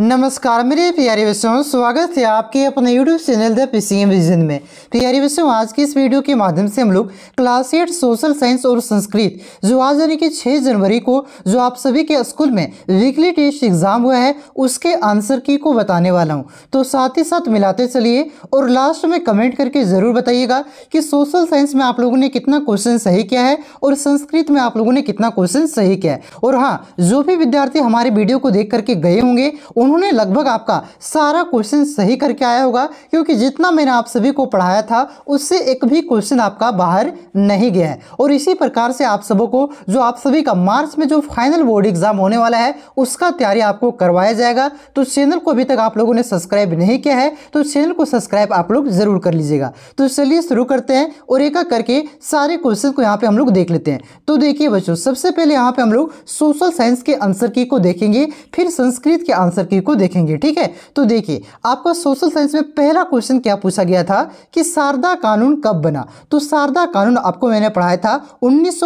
नमस्कार मेरे प्यारे बच्चों स्वागत है आपके अपने YouTube channel the P C M vision में प्यारे बच्चों आज की इस वीडियो के माध्यम से हम लोग क्लास एट सोशल साइंस और संस्कृत जो आज यानी कि 6 जनवरी को जो आप सभी के स्कूल में वीकली टेस्ट एग्जाम हुआ है उसके आंसर की को बताने वाला हूँ तो साथ ही साथ मिलाते चलिए और लास्ट में कमेंट करके ज़रूर बताइएगा कि सोशल साइंस में आप लोगों ने कितना क्वेश्चन सही किया है और संस्कृत में आप लोगों ने कितना क्वेश्चन सही किया है और हाँ जो भी विद्यार्थी हमारे वीडियो को देख करके गए होंगे उन्होंने लगभग आपका सारा क्वेश्चन सही करके आया होगा क्योंकि जितना मैंने आप सभी को पढ़ाया था उससे एक भी क्वेश्चन आपका बाहर नहीं गया है और इसी प्रकार से आप सबों को जो आप सभी का मार्च में जो फाइनल बोर्ड एग्जाम होने वाला है उसका तैयारी आपको करवाया जाएगा तो चैनल को अभी तक आप लोगों ने सब्सक्राइब नहीं किया है तो चैनल को सब्सक्राइब आप लोग जरूर कर लीजिएगा तो चलिए शुरू करते हैं और एक करके सारे क्वेश्चन को यहाँ पे हम लोग देख लेते हैं तो देखिए बच्चों सबसे पहले यहाँ पे हम लोग सोशल साइंस के आंसर की को देखेंगे फिर संस्कृत के आंसर की स्थिति को देखेंगे ठीक है तो देखिए आपका सोशल साइंस में पहला क्वेश्चन क्या पूछा गया था कि शारदा कानून कब बना तो शारदा कानून आपको मैंने पढ़ाया था उन्नीस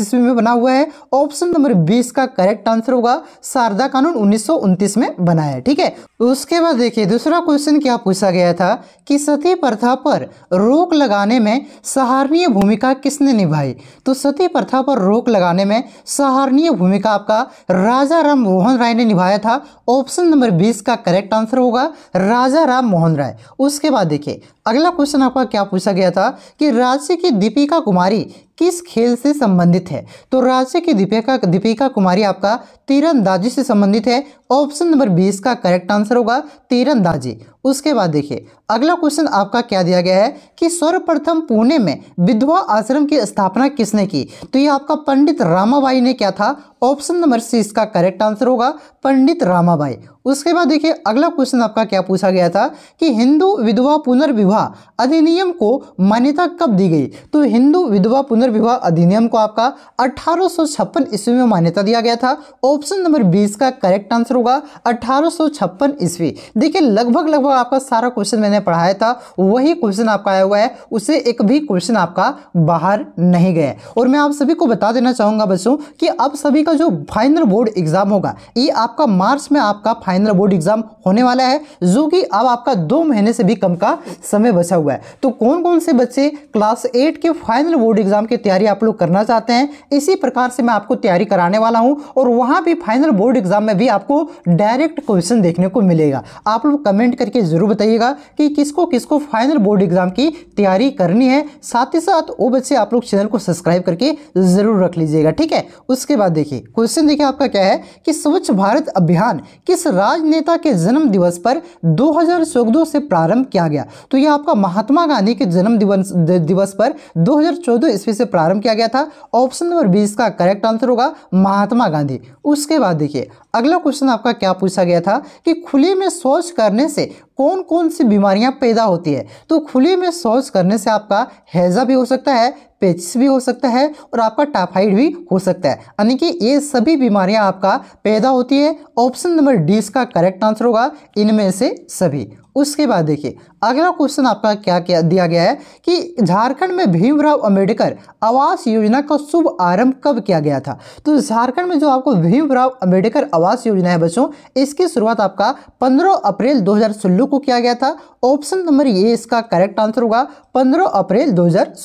ईस्वी में बना हुआ है ऑप्शन नंबर बीस का करेक्ट आंसर होगा शारदा कानून उन्नीस में बना है ठीक है उसके बाद देखिए दूसरा क्वेश्चन क्या पूछा गया था कि सती प्रथा पर रोक लगाने में सहारनीय भूमिका किसने निभाई तो सती प्रथा पर रोक लगाने में सहारनीय भूमिका आपका राजा राम मोहन राय ने निभाया था ऑप्शन नंबर बीस का करेक्ट आंसर होगा राजा राम मोहन राय उसके बाद देखिए अगला क्वेश्चन आपका क्या पूछा गया था कि राज्य की दीपिका कुमारी किस खेल से संबंधित है तो राज्य की दीपिका दीपिका कुमारी आपका तीरंदाजी से संबंधित है ऑप्शन नंबर बीस का करेक्ट आंसर होगा तीरंदाजी उसके बाद देखिए अगला क्वेश्चन आपका क्या दिया गया है कि सर्वप्रथम पुणे में विधवा आश्रम की स्थापना किसने की तो ये आपका पंडित रामाबाई ने क्या था ऑप्शन नंबर सी इसका करेक्ट आंसर होगा पंडित रामाबाई उसके बाद देखिए अगला क्वेश्चन आपका क्या पूछा गया था कि हिंदू विधवा पुनर्विवाह अधिनियम को मान्यता कब दी गई तो हिंदू विधवा पुनर्विवाह अधिनियम को आपका अठारह ईस्वी में मान्यता दिया गया था ऑप्शन नंबर बीस का करेक्ट आंसर होगा अठारह ईस्वी देखिए लगभग लगभग आपका सारा क्वेश्चन मैंने पढ़ाया था वही क्वेश्चन आपका आया हुआ है उससे एक भी क्वेश्चन आपका बाहर नहीं गया और मैं आप सभी को बता देना चाहूँगा बच्चों कि अब सभी का जो फाइनल बोर्ड एग्ज़ाम होगा ये आपका मार्च में आपका फाइनल बोर्ड एग्ज़ाम होने वाला है जो कि अब आपका दो महीने से भी कम का समय बचा हुआ है तो कौन कौन से बच्चे क्लास एट के फाइनल बोर्ड एग्ज़ाम की तैयारी आप लोग करना चाहते हैं इसी प्रकार से मैं आपको तैयारी कराने वाला हूँ और वहाँ भी फाइनल बोर्ड एग्ज़ाम में भी आपको डायरेक्ट क्वेश्चन देखने को मिलेगा आप लोग कमेंट करके ज़रूर बताइएगा कि किसको किसको फाइनल बोर्ड एग्ज़ाम की तैयारी करनी है साथ ही साथ वो बच्चे आप लोग चैनल को सब्सक्राइब करके ज़रूर रख लीजिएगा ठीक है उसके बाद देखिए क्वेश्चन देखिए आपका क्या है कि स्वच्छ भारत अभियान किस राजनेता के जन्म दिवस पर दो से प्रारंभ किया गया तो यह आपका महात्मा गांधी के जन्म दिवस पर दो ईस्वी से प्रारंभ किया गया था ऑप्शन नंबर बीस का करेक्ट आंसर होगा महात्मा गांधी उसके बाद देखिए अगला क्वेश्चन आपका क्या पूछा गया था कि खुले में शौच करने से कौन कौन सी बीमारियां पैदा होती है तो खुले में शौच करने से आपका हैजा भी हो सकता है पेचिस भी हो सकता है और आपका टाइफाइड भी हो सकता है यानी कि ये सभी बीमारियां आपका पैदा होती है ऑप्शन नंबर डी इसका करेक्ट आंसर होगा इनमें से सभी उसके बाद देखिए अगला क्वेश्चन आपका क्या क्या दिया गया है कि झारखंड में भीमराव अंबेडकर आवास योजना का शुभ आरंभ कब किया गया था तो झारखंड में जो आपको भीमराव अंबेडकर आवास योजना है बच्चों इसकी शुरुआत आपका 15 अप्रैल 2016 को किया गया था ऑप्शन नंबर ये इसका करेक्ट आंसर होगा 15 अप्रैल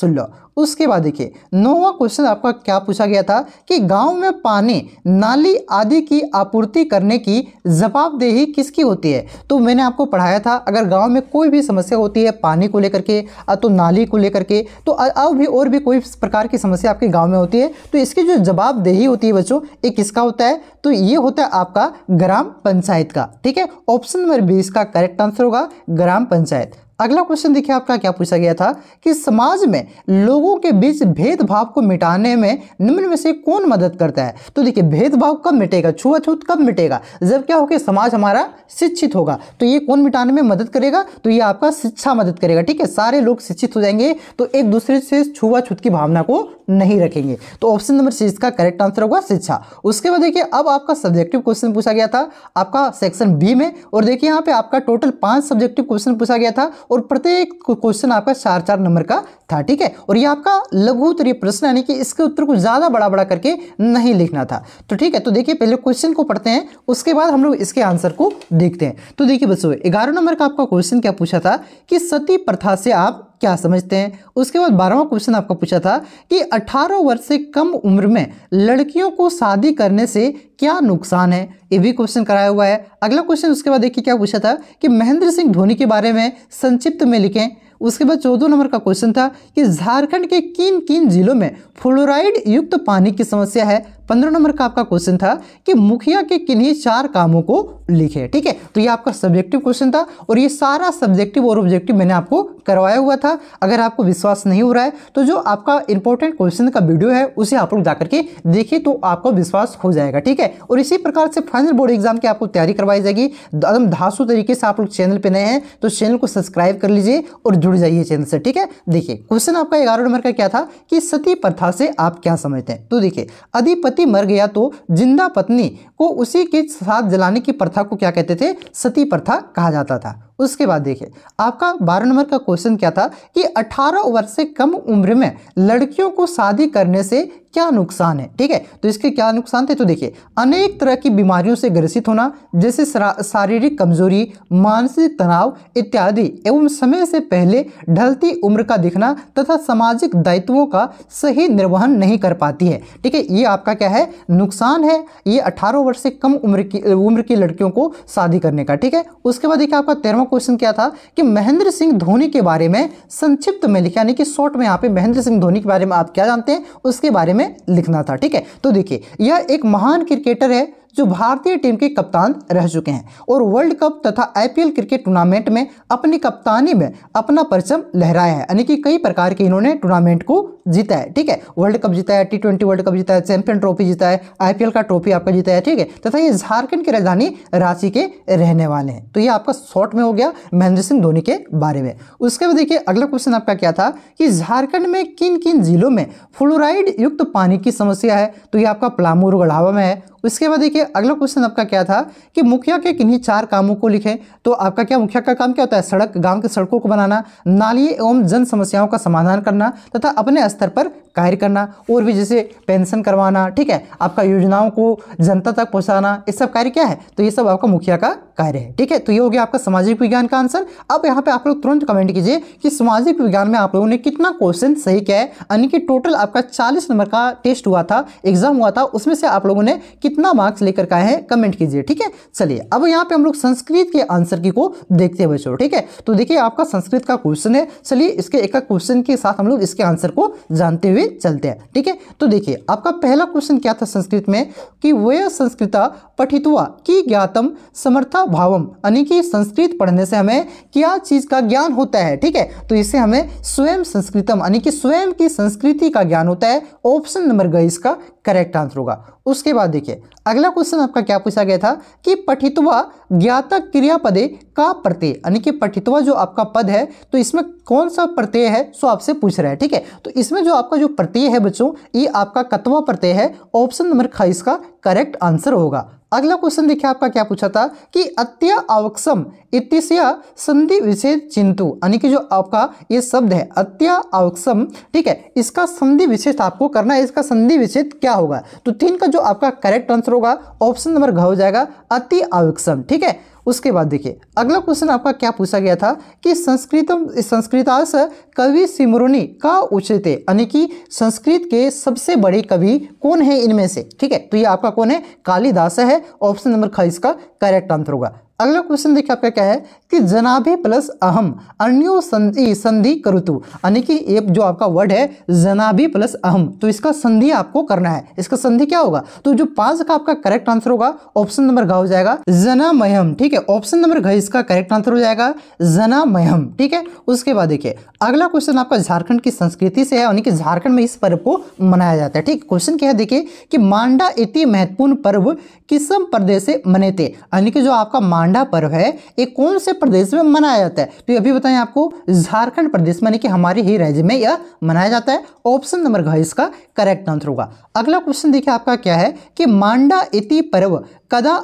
सोलह उसके बाद देखिए नौवा क्वेश्चन आपका क्या पूछा गया था कि गांव में पानी नाली आदि की आपूर्ति करने की जवाबदेही किसकी होती है तो मैंने आपको पढ़ाया था अगर गांव में कोई भी समस्या होती है पानी को लेकर के तो नाली को लेकर के तो अब भी और भी कोई प्रकार की समस्या आपके गाँव में होती है तो इसकी जो जवाबदेही होती है बच्चों ये किसका होता है तो ये होता है आपका ग्राम पंचायत का ठीक है ऑप्शन नंबर बी इसका करेक्ट आंसर होगा ग्राम पंचायत अगला क्वेश्चन देखिए आपका क्या पूछा गया था कि समाज में लोगों के बीच भेदभाव को मिटाने में निम्न में से कौन मदद करता है तो देखिए भेदभाव कब मिटेगा छुआछूत कब मिटेगा जब क्या होगा समाज हमारा शिक्षित होगा तो ये कौन मिटाने में मदद करेगा तो ये आपका शिक्षा मदद करेगा ठीक है सारे लोग शिक्षित हो जाएंगे तो एक दूसरे से छुआछूत की भावना को नहीं रखेंगे तो ऑप्शन नंबर सी इसका करेक्ट आंसर होगा शिक्षा उसके बाद देखिए अब आपका सब्जेक्टिव क्वेश्चन पूछा गया था आपका सेक्शन बी में और देखिए यहाँ पे आपका टोटल पांच सब्जेक्टिव क्वेश्चन पूछा गया था और प्रत्येक क्वेश्चन आपका चार चार नंबर का था ठीक है और ये आपका लघु उत्तरीय प्रश्न यानी कि इसके उत्तर को ज़्यादा बड़ा बड़ा करके नहीं लिखना था तो ठीक है तो देखिए पहले क्वेश्चन को पढ़ते हैं उसके बाद हम लोग इसके आंसर को देखते हैं तो देखिए बच्चों ग्यारह नंबर का आपका क्वेश्चन क्या पूछा था कि सती प्रथा से आप क्या समझते हैं उसके बाद बारहवा क्वेश्चन आपका पूछा था कि 18 वर्ष से कम उम्र में लड़कियों को शादी करने से क्या नुकसान है ये भी क्वेश्चन कराया हुआ है अगला क्वेश्चन उसके बाद देखिए क्या पूछा था कि महेंद्र सिंह धोनी के बारे में संक्षिप्त में लिखें उसके बाद चौदह नंबर का क्वेश्चन था कि झारखंड के किन किन जिलों में फ्लोराइड युक्त पानी की समस्या है पंद्रह नंबर का आपका क्वेश्चन था कि मुखिया के किन्हीं चार कामों को लिखे ठीक है तो ये आपका सब्जेक्टिव क्वेश्चन था और ये सारा सब्जेक्टिव और ऑब्जेक्टिव मैंने आपको करवाया हुआ था अगर आपको विश्वास नहीं हो रहा है तो जो आपका इंपॉर्टेंट क्वेश्चन का वीडियो है उसे आप लोग जाकर के देखिए तो आपको विश्वास हो जाएगा ठीक है और इसी प्रकार से फाइनल बोर्ड एग्जाम की आपको तैयारी करवाई जाएगी एकदम धासु तरीके से आप लोग चैनल पर नए हैं तो चैनल को सब्सक्राइब कर लीजिए और जुड़ जाइए चैनल से ठीक है देखिए क्वेश्चन आपका ग्यारह नंबर का क्या था कि सती प्रथा से आप क्या समझते हैं तो देखिए अधिपति मर गया तो जिंदा पत्नी को उसी के साथ जलाने की प्रथा को क्या कहते थे सती प्रथा कहा जाता था उसके बाद देखिए आपका बारह नंबर का क्वेश्चन क्या था कि 18 वर्ष से कम उम्र में लड़कियों को शादी करने से क्या नुकसान है ठीक है तो इसके क्या नुकसान थे तो देखिए अनेक तरह की बीमारियों से ग्रसित होना जैसे शारीरिक कमजोरी मानसिक तनाव इत्यादि एवं समय से पहले ढलती उम्र का दिखना तथा सामाजिक दायित्वों का सही निर्वहन नहीं कर पाती है ठीक है ये आपका क्या है नुकसान है ये अठारह वर्ष से कम उम्र की उम्र की लड़कियों को शादी करने का ठीक है उसके बाद देखिए आपका तेरहवा क्वेश्चन क्या था कि महेंद्र सिंह धोनी के बारे में संक्षिप्त में लिखा यानी कि शॉर्ट में यहाँ पे महेंद्र सिंह धोनी के बारे में आप क्या जानते हैं उसके बारे में लिखना था ठीक है तो देखिए यह एक महान क्रिकेटर है जो भारतीय टीम के कप्तान रह चुके हैं और वर्ल्ड कप तथा आईपीएल क्रिकेट टूर्नामेंट में अपनी कप्तानी में अपना परचम लहराया है यानी कि कई प्रकार के इन्होंने टूर्नामेंट को जीता है ठीक है वर्ल्ड कप जीता है टी ट्वेंटी वर्ल्ड कप जीता है चैंपियन ट्रॉफी जीता है आईपीएल का ट्रॉफी आपका जीता है ठीक है तथा ये झारखंड की राजधानी रांची के रहने वाले हैं तो ये आपका शॉर्ट में हो गया महेंद्र सिंह धोनी के बारे में उसके बाद देखिए अगला क्वेश्चन आपका क्या था कि झारखंड में किन किन जिलों में फ्लोराइड युक्त पानी की समस्या है तो ये आपका पलामू और गढ़ावा में है उसके बाद देखिए अगला क्वेश्चन आपका क्या था कि मुखिया के किन्हीं चार कामों को लिखें तो आपका क्या मुखिया का काम क्या होता है सड़क गांव के सड़कों को बनाना नाली एवं जन समस्याओं का समाधान करना तथा अपने स्तर पर कार्य करना और भी जैसे पेंशन करवाना ठीक है आपका योजनाओं को जनता तक पहुंचाना ये सब कार्य क्या है तो ये सब आपका मुखिया का कार्य है ठीक है तो ये हो गया आपका सामाजिक विज्ञान का आंसर अब यहाँ पे आप लोग तुरंत कमेंट कीजिए कि सामाजिक विज्ञान में आप लोगों ने कितना क्वेश्चन सही किया है यानी कि टोटल आपका चालीस नंबर का टेस्ट हुआ था एग्जाम हुआ था उसमें से आप लोगों ने कितना मार्क्स लेकर का है कमेंट कीजिए ठीक है चलिए अब यहाँ पे हम लोग संस्कृत के आंसर की को देखते हुए चलो ठीक है तो देखिए आपका संस्कृत का क्वेश्चन है चलिए इसके एक एक क्वेश्चन के साथ हम लोग इसके आंसर को जानते हुए चलते हैं ठीक है तो देखिए आपका पहला क्वेश्चन क्या था संस्कृत में कि वह संस्कृत पठितुआ की ज्ञातम समर्था भावम यानी कि संस्कृत पढ़ने से हमें क्या चीज़ का ज्ञान होता है ठीक है तो इससे हमें स्वयं संस्कृतम यानी कि स्वयं की संस्कृति का ज्ञान होता है ऑप्शन नंबर ग इसका करेक्ट आंसर होगा उसके बाद देखिए अगला क्वेश्चन आपका क्या पूछा गया था कि पठितवा ज्ञातक क्रिया पदे का प्रत्यय यानी कि पठितवा जो आपका पद है तो इसमें कौन सा प्रत्यय है सो आपसे पूछ रहा है ठीक है तो इसमें जो आपका जो प्रत्यय है बच्चों ये आपका कतवा प्रत्यय है ऑप्शन नंबर खाइस का करेक्ट आंसर होगा अगला क्वेश्चन देखिए आपका क्या पूछा था कि अत्यावक्षम आवक्षम इतिशया संधि विच्छेद चिंतु यानी कि जो आपका ये शब्द है अत्यावक्षम ठीक है इसका संधि विच्छेद आपको करना है इसका संधि विच्छेद क्या होगा तो तीन का जो आपका करेक्ट आंसर होगा ऑप्शन नंबर घ हो जाएगा अति आवक्षम ठीक है उसके बाद देखिए अगला क्वेश्चन आपका क्या पूछा गया था कि संस्कृत संस्कृतास कवि सिमरोनी का उचित है यानी कि संस्कृत के सबसे बड़े कवि कौन है इनमें से ठीक है तो ये आपका कौन है कालिदास है ऑप्शन नंबर ख इसका करेक्ट आंसर होगा अगला क्वेश्चन देखिए आपका क्या है कि जनाभे प्लस अहम अन्यो संधि संधि करुतु यानी कि एक जो आपका वर्ड है जनाभे प्लस अहम तो इसका संधि आपको करना है इसका संधि क्या होगा तो जो पांच का आपका करेक्ट आंसर होगा ऑप्शन नंबर घ हो जाएगा जनामयम ठीक है ऑप्शन नंबर घ इसका करेक्ट आंसर हो जाएगा जनामयम ठीक है उसके बाद देखिए अगला क्वेश्चन आपका झारखंड की संस्कृति से है यानी कि झारखंड में इस पर्व को मनाया जाता है ठीक क्वेश्चन क्या है देखिए कि मांडा इति महत्वपूर्ण पर्व किसम प्रदेश से मनेते यानी कि जो आपका मांडा झंडा पर्व है ये कौन से प्रदेश में मनाया जाता है तो ये बताएं आपको झारखंड प्रदेश मानी कि हमारे ही राज्य में यह मनाया जाता है ऑप्शन नंबर घ इसका करेक्ट आंसर होगा अगला क्वेश्चन देखिए आपका क्या है कि मांडा इति पर्व कदा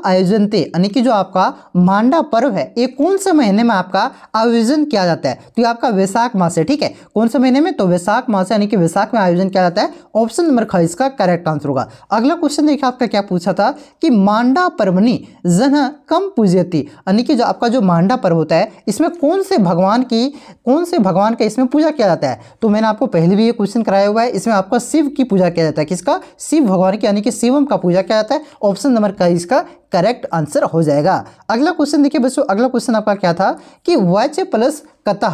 थे यानी कि जो आपका मांडा पर्व है ये कौन से महीने में आपका आयोजन किया जाता है तो ये आपका वैशाख मास है ठीक है कौन से महीने में तो वैशाख मास यानी कि वैशाख में आयोजन किया जाता है ऑप्शन नंबर ख इसका करेक्ट आंसर होगा अगला क्वेश्चन देखिए आपका क्या पूछा था कि मांडा पर्वनी जन कम पूजती यानी कि जो आपका जो मांडा पर्व होता है इसमें कौन से भगवान की कौन से भगवान का इसमें पूजा किया जाता है तो मैंने आपको पहले भी ये क्वेश्चन कराया हुआ है इसमें आपका शिव की पूजा किया जाता है किसका शिव भगवान की यानी कि शिवम का पूजा किया जाता है ऑप्शन नंबर का इसका dakika करेक्ट आंसर हो जाएगा अगला क्वेश्चन देखिए बच्चों अगला क्वेश्चन आपका क्या था कि वैच प्लस कथा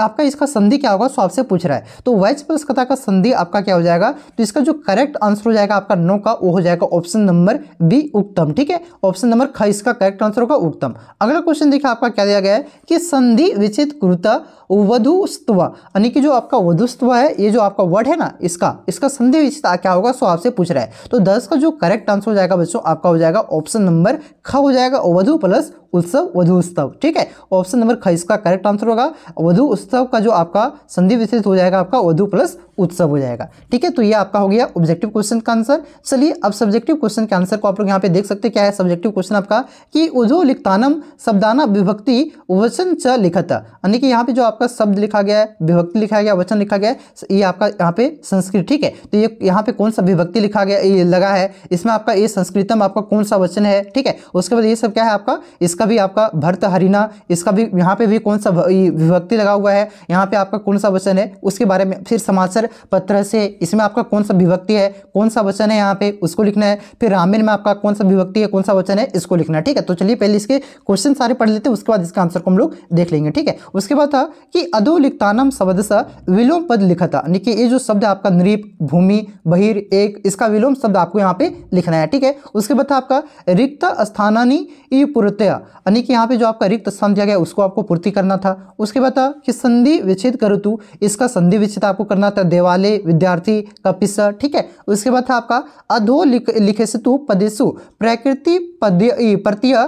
आपका इसका संधि क्या होगा सो आपसे पूछ रहा है तो वैच प्लस कथा का संधि आपका क्या हो जाएगा तो इसका जो करेक्ट आंसर हो जाएगा आपका नो का वो हो जाएगा ऑप्शन नंबर बी उत्तम ठीक है ऑप्शन नंबर ख इसका करेक्ट आंसर होगा उत्तम अगला क्वेश्चन देखिए आपका क्या दिया गया है कि संधि विचित गुरुता वधुस्तव यानी कि जो आपका वधुस्तव है ये जो आपका वर्ड है ना इसका इसका संधि विचित क्या होगा सो आपसे पूछ रहा है तो दस का जो करेक्ट आंसर हो जाएगा बच्चों आपका हो जाएगा ऑप्शन ऑप्शन नंबर ख हो जाएगा ओवधु प्लस उत्सव वधु उत्सव ठीक है ऑप्शन नंबर ख इसका करेक्ट आंसर होगा वधु उत्सव का जो आपका संधि विशेष हो जाएगा आपका वधु प्लस उत्सव हो जाएगा ठीक है तो ये आपका हो गया ऑब्जेक्टिव क्वेश्चन का आंसर चलिए अब सब्जेक्टिव क्वेश्चन के आंसर को आप लोग यहाँ पे देख सकते हैं क्या है सब्जेक्टिव क्वेश्चन आपका कि उधो लिखतानम शब्दाना विभक्ति वचन च लिखत यानी कि यहाँ पे जो आपका शब्द लिखा गया है विभक्ति लिखा गया वचन लिखा गया ये आपका यहाँ पे संस्कृत ठीक है तो ये यहाँ पे कौन सा विभक्ति लिखा गया लगा है इसमें आपका ये संस्कृतम आपका कौन सा वचन है ठीक है उसके बाद ये सब क्या है आपका इसका इसका भी आपका भरत हरिना इसका भी यहाँ पे भी कौन सा विभक्ति लगा हुआ है यहाँ पे आपका कौन सा वचन है उसके बारे में फिर समाचार पत्र से इसमें आपका कौन सा विभक्ति है कौन सा वचन है यहाँ पे उसको लिखना है फिर रामायण में आपका कौन सा विभक्ति है कौन सा वचन है इसको लिखना है ठीक है तो चलिए पहले इसके क्वेश्चन सारे पढ़ लेते हैं उसके बाद इसका आंसर को हम लोग देख लेंगे ठीक है उसके बाद था कि अधो लिखतानम शब्द सा विलोम पद लिखा था यानी कि ये जो शब्द आपका नृप भूमि बहिर एक इसका विलोम शब्द आपको यहाँ पे लिखना है ठीक है उसके बाद था आपका रिक्त स्थानानी ई पुरतया यानी कि यहाँ पे जो आपका रिक्त स्थान दिया गया उसको आपको पूर्ति करना था उसके बाद था कि संधि विच्छेद करो तू इसका संधि विच्छेद आपको करना था देवालय विद्यार्थी कपिस ठीक है उसके बाद था आपका अधो लिख, लिखे से तू पदेशु प्रकृति प्रत्यय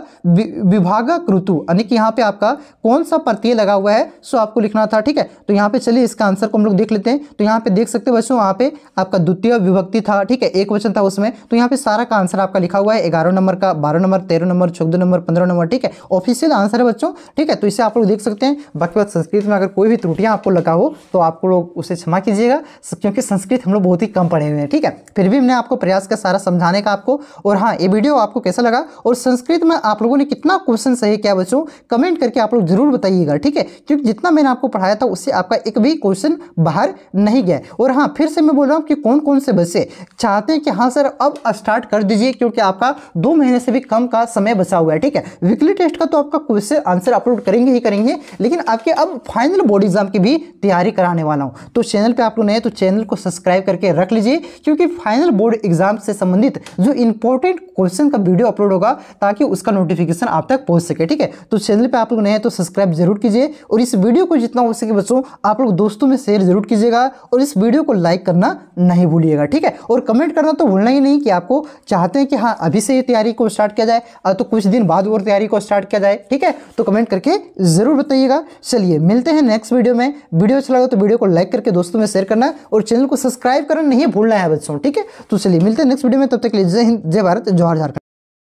विभाग ऋतु यानी कि यहाँ पे आपका कौन सा प्रत्यय लगा हुआ है सो आपको लिखना था ठीक है तो यहाँ पे चलिए इसका आंसर को हम लोग देख लेते हैं तो यहाँ पे देख सकते हो बच्चों वहाँ पे आपका द्वितीय विभक्ति था ठीक है एक वचन था उसमें तो यहाँ पे सारा का आंसर आपका लिखा हुआ है ग्यारह नंबर का बारह नंबर तेरह नंबर चौदह नंबर पंद्रह नंबर ठीक है ऑफिशियल आंसर है बच्चों ठीक है तो इसे आप लोग देख सकते हैं बाकी बात संस्कृत में अगर कोई भी त्रुटियाँ आपको लगा हो तो आपको लोग उसे क्षमा कीजिएगा क्योंकि संस्कृत हम लोग बहुत ही कम पढ़े हुए हैं ठीक है फिर भी हमने आपको प्रयास का सारा समझाने का आपको और हाँ ये वीडियो आपको कैसा लगा और संस्कृत में आप लोगों ने कितना क्वेश्चन सही किया बच्चों कमेंट करके आप लोग जरूर बताइएगा ठीक है क्योंकि जितना मैंने आपको पढ़ाया था उससे आपका एक भी क्वेश्चन बाहर नहीं गया और हाँ फिर से मैं बोल रहा हूँ कि कौन कौन से बच्चे चाहते हैं कि हाँ सर अब स्टार्ट कर दीजिए क्योंकि आपका दो महीने से भी कम का समय बचा हुआ है ठीक है वीकली टेस्ट का तो आपका क्वेश्चन आंसर अपलोड करेंगे ही करेंगे लेकिन आपके अब फाइनल बोर्ड एग्जाम की भी तैयारी कराने वाला हूँ तो चैनल पर आप लोग नए तो चैनल को सब्सक्राइब करके रख लीजिए क्योंकि फाइनल बोर्ड एग्जाम से संबंधित जो इंपॉर्टेंट क्वेश्चन का वीडियो अपलोड होगा ताकि उसका नोटिफिकेशन आप तक पहुंच सके ठीक है तो चैनल पर आप लोग नए हैं तो सब्सक्राइब जरूर कीजिए और इस वीडियो को जितना हो सके बच्चों आप लोग दोस्तों में शेयर जरूर कीजिएगा और इस वीडियो को लाइक करना नहीं भूलिएगा ठीक है और कमेंट करना तो भूलना ही नहीं कि आपको चाहते हैं कि हाँ अभी से तैयारी को स्टार्ट किया जाए तो कुछ दिन बाद और तैयारी को स्टार्ट किया जाए ठीक है तो कमेंट करके ज़रूर बताइएगा चलिए मिलते हैं नेक्स्ट वीडियो में वीडियो अच्छा लगा तो वीडियो को लाइक करके दोस्तों में शेयर करना और चैनल को सब्सक्राइब करना नहीं भूलना है बच्चों ठीक है तो चलिए मिलते हैं नेक्स्ट वीडियो में तब तक के लिए जय हिंद जय भारत जौहर झारखंड